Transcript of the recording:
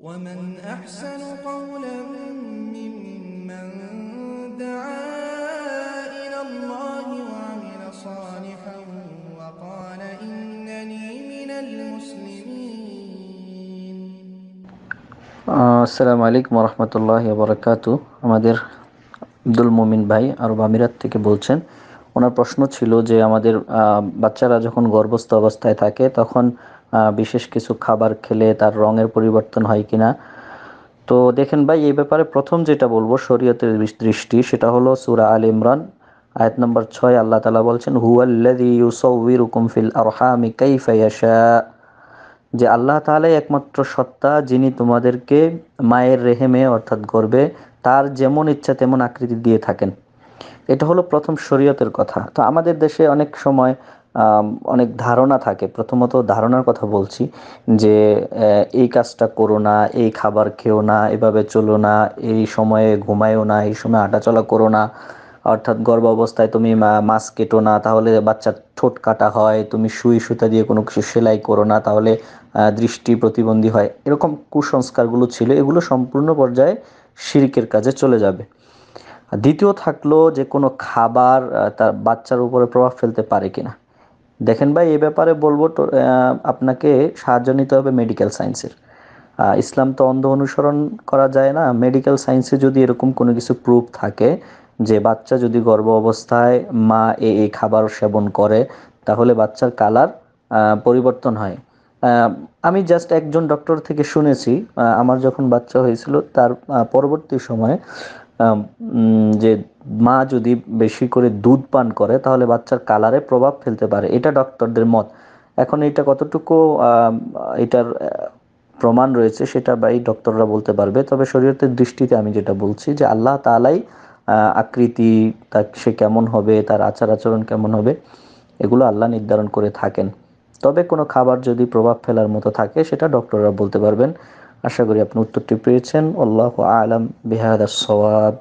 ومن أحسن قولا ممن دعا إلى الله وعمل صالحا وقال إنني من المسلمين السلام عليكم ورحمة الله وبركاته আমাদের আব্দুল মুমিন ভাই আরব আমিরাত থেকে বলছেন ওনার প্রশ্ন ছিল যে আমাদের বাচ্চারা যখন গর্ভস্থ অবস্থায় থাকে তখন বিশেষ কিছু খাবার খেলে তার রঙের পরিবর্তন হয় কিনা তো দেখেন ভাই এই ব্যাপারে প্রথম যেটা বলবো শরীয়তের দৃষ্টি সেটা হলো সুরা আল ইমরান আয়াত নম্বর ছয় আল্লাহ তালা বলছেন হুয়াল্লাদি ইউসউইরুকুম ফিল আরহামি কাইফা যে আল্লাহ তাআলাই একমাত্র সত্তা যিনি তোমাদেরকে মায়ের রেহেমে অর্থাৎ গর্বে তার যেমন ইচ্ছা তেমন আকৃতি দিয়ে থাকেন এটা হলো প্রথম শরীয়তের কথা তো আমাদের দেশে অনেক সময় অনেক ধারণা থাকে প্রথমত ধারণার কথা বলছি যে এই কাজটা করো না এই খাবার খেও না এভাবে চলো না এই সময়ে ঘুমায়ও না এই সময় হাঁটাচলা করো না অর্থাৎ গর্ভ অবস্থায় তুমি মাছ কেটো না তাহলে বাচ্চার ঠোঁট কাটা হয় তুমি সুই সুতা দিয়ে কোনো কিছু সেলাই করো না তাহলে দৃষ্টি প্রতিবন্ধী হয় এরকম কুসংস্কারগুলো ছিল এগুলো সম্পূর্ণ পর্যায়ে সিরিকের কাজে চলে যাবে দ্বিতীয় থাকলো যে কোনো খাবার তার বাচ্চার উপরে প্রভাব ফেলতে পারে কিনা দেখেন ভাই এ ব্যাপারে বলবো আপনাকে সাহায্য নিতে হবে মেডিকেল সায়েন্সের ইসলাম তো অন্ধ অনুসরণ করা যায় না মেডিকেল সায়েন্সে যদি এরকম কোনো কিছু প্রুফ থাকে যে বাচ্চা যদি গর্ভ অবস্থায় মা এ এই খাবার সেবন করে তাহলে বাচ্চার কালার পরিবর্তন হয় আমি জাস্ট একজন ডক্টর থেকে শুনেছি আমার যখন বাচ্চা হয়েছিল তার পরবর্তী সময়ে যে মা যদি বেশি করে দুধ পান করে তাহলে বাচ্চার কালারে প্রভাব ফেলতে পারে এটা ডক্টরদের মত এখন এটা কতটুকু এটার প্রমাণ রয়েছে সেটা বা এই ডক্টররা বলতে পারবে তবে শরীয়তের দৃষ্টিতে আমি যেটা বলছি যে আল্লাহ তালাই আকৃতি তার সে কেমন হবে তার আচার আচরণ কেমন হবে এগুলো আল্লাহ নির্ধারণ করে থাকেন তবে কোনো খাবার যদি প্রভাব ফেলার মতো থাকে সেটা ডক্টররা বলতে পারবেন আশা করি আপনি উত্তরটি পেয়েছেন আল্লাহ আলম বেহাদ সওয়াব